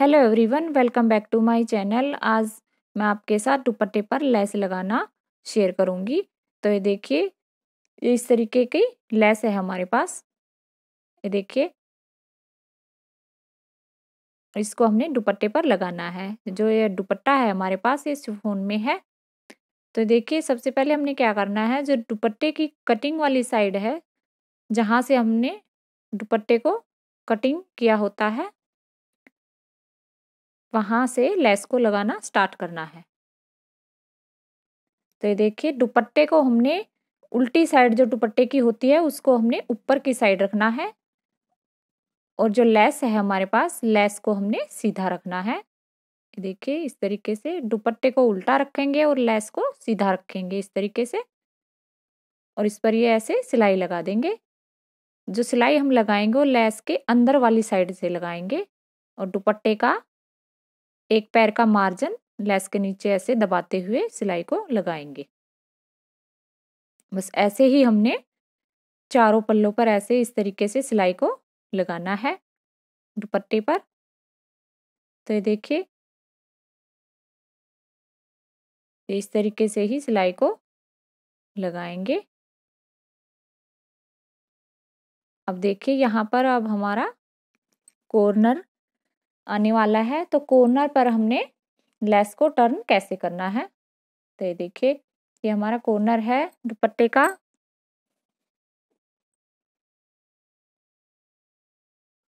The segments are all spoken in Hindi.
hello everyone welcome back to my channel आज मैं आपके साथ दुपट्टे पर लेस लगाना शेयर करूंगी तो ये देखिए ये इस तरीके की लेस है हमारे पास ये देखिए इसको हमने दुपट्टे पर लगाना है जो ये दुपट्टा है हमारे पास ये फोन में है तो देखिए सबसे पहले हमने क्या करना है जो दुपट्टे की कटिंग वाली साइड है जहाँ से हमने दुपट्टे को कटिंग किया होता है वहाँ से लेस को लगाना स्टार्ट करना है तो ये देखिए दुपट्टे को हमने उल्टी साइड जो दुपट्टे की होती है उसको हमने ऊपर की साइड रखना है और जो लेस है हमारे पास लेस को हमने सीधा रखना है देखिए इस तरीके से दुपट्टे को उल्टा रखेंगे और लेस को सीधा रखेंगे इस तरीके से और इस पर ये ऐसे सिलाई लगा देंगे जो सिलाई हम लगाएंगे वो लेस के अंदर वाली साइड से लगाएंगे और दुपट्टे का एक पैर का मार्जिन लेस के नीचे ऐसे दबाते हुए सिलाई को लगाएंगे बस ऐसे ही हमने चारों पल्लों पर ऐसे इस तरीके से सिलाई को लगाना है दुपट्टे पर तो ये देखिए तो इस तरीके से ही सिलाई को लगाएंगे अब देखिए यहाँ पर अब हमारा कॉर्नर आने वाला है तो कॉर्नर पर हमने लेस को टर्न कैसे करना है तो ये देखिए ये हमारा कॉर्नर है दुपट्टे का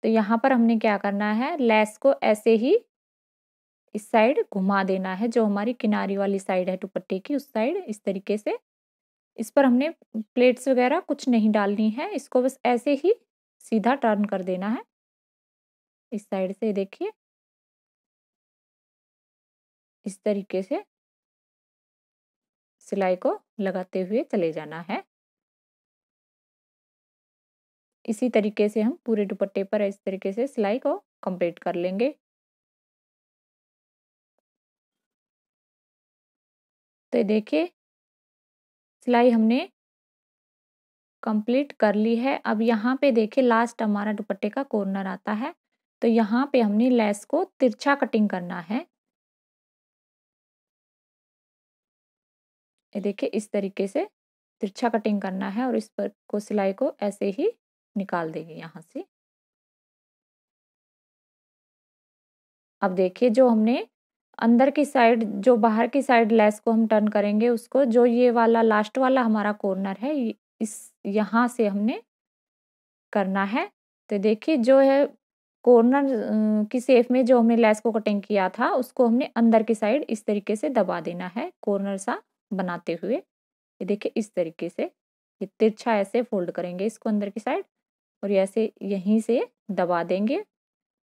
तो यहाँ पर हमने क्या करना है लेस को ऐसे ही इस साइड घुमा देना है जो हमारी किनारी वाली साइड है दुपट्टे की उस साइड इस तरीके से इस पर हमने प्लेट्स वगैरह कुछ नहीं डालनी है इसको बस ऐसे ही सीधा टर्न कर देना है इस साइड से देखिए इस तरीके से सिलाई को लगाते हुए चले जाना है इसी तरीके से हम पूरे दुपट्टे पर इस तरीके से सिलाई को कंप्लीट कर लेंगे तो देखिए सिलाई हमने कंप्लीट कर ली है अब यहाँ पे देखिए लास्ट हमारा दुपट्टे का कॉर्नर आता है तो यहाँ पे हमने लेस को तिरछा कटिंग करना है ये देखिए इस तरीके से तिरछा कटिंग करना है और इस पर को सिलाई को ऐसे ही निकाल देंगे यहाँ से अब देखिए जो हमने अंदर की साइड जो बाहर की साइड लेस को हम टर्न करेंगे उसको जो ये वाला लास्ट वाला हमारा कॉर्नर है इस यहाँ से हमने करना है तो देखिए जो है कॉर्नर की सेफ में जो हमने लेस को कटिंग किया था उसको हमने अंदर की साइड इस तरीके से दबा देना है कॉर्नर सा बनाते हुए ये देखिए इस तरीके से ये तिरछा ऐसे फोल्ड करेंगे इसको अंदर की साइड और ये ऐसे यहीं से दबा देंगे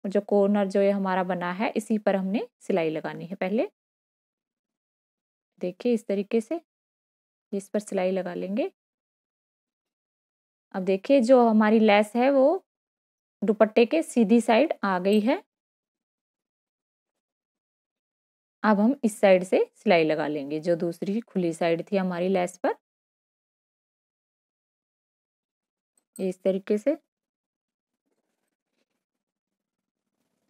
और जो कॉर्नर जो ये हमारा बना है इसी पर हमने सिलाई लगानी है पहले देखिए इस तरीके से इस पर सिलाई लगा लेंगे अब देखिए जो हमारी लेस है वो दुपट्टे के सीधी साइड आ गई है अब हम इस साइड से सिलाई लगा लेंगे जो दूसरी खुली साइड थी हमारी लेस पर इस तरीके से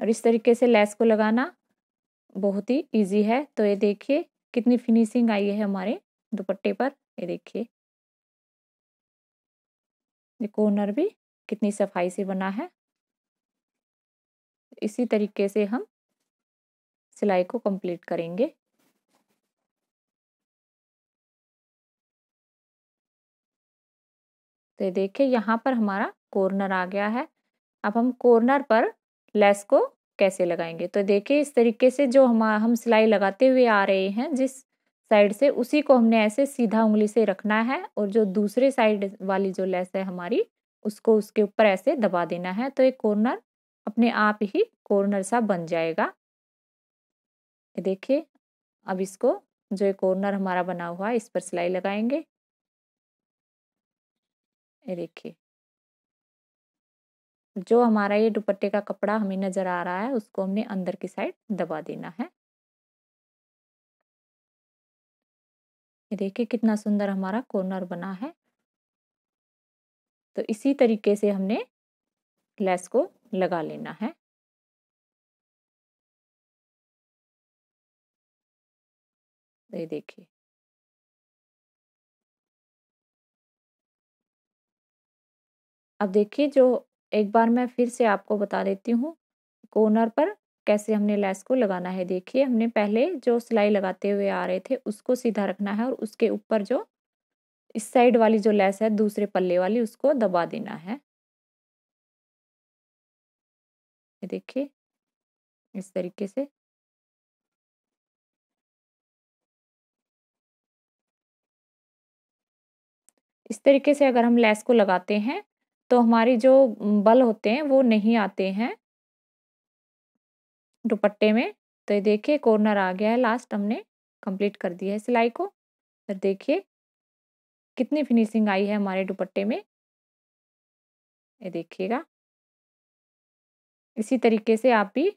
और इस तरीके से लेस को लगाना बहुत ही इजी है तो ये देखिए कितनी फिनिशिंग आई है हमारे दुपट्टे पर ये देखिए ये कॉर्नर भी कितनी सफाई से बना है इसी तरीके से हम सिलाई को कंप्लीट करेंगे तो देखिए यहाँ पर हमारा कॉर्नर आ गया है अब हम कॉर्नर पर लेस को कैसे लगाएंगे तो देखिए इस तरीके से जो हम हम सिलाई लगाते हुए आ रहे हैं जिस साइड से उसी को हमने ऐसे सीधा उंगली से रखना है और जो दूसरे साइड वाली जो लेस है हमारी उसको उसके ऊपर ऐसे दबा देना है तो एक कॉर्नर अपने आप ही कॉर्नर सा बन जाएगा देखिए अब इसको जो ये कॉर्नर हमारा बना हुआ है इस पर सिलाई लगाएंगे ये देखिए जो हमारा ये दुपट्टे का कपड़ा हमें नज़र आ रहा है उसको हमने अंदर की साइड दबा देना है ये देखिए कितना सुंदर हमारा कॉर्नर बना है तो इसी तरीके से हमने लेस को लगा लेना है ये देखिए अब देखिए जो एक बार मैं फिर से आपको बता देती हूँ कोनर पर कैसे हमने लैस को लगाना है देखिए हमने पहले जो सिलाई लगाते हुए आ रहे थे उसको सीधा रखना है और उसके ऊपर जो इस साइड वाली जो लैस है दूसरे पल्ले वाली उसको दबा देना है ये देखिए इस तरीके से इस तरीके से अगर हम लेस को लगाते हैं तो हमारी जो बल होते हैं वो नहीं आते हैं दुपट्टे में तो ये देखिए कॉर्नर आ गया है लास्ट हमने कंप्लीट कर दिया है सिलाई को तो देखिए कितनी फिनिशिंग आई है हमारे दुपट्टे में ये देखिएगा इसी तरीके से आप भी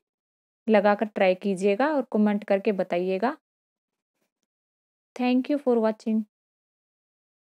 लगाकर ट्राई कीजिएगा और कमेंट करके बताइएगा थैंक यू फॉर वाचिंग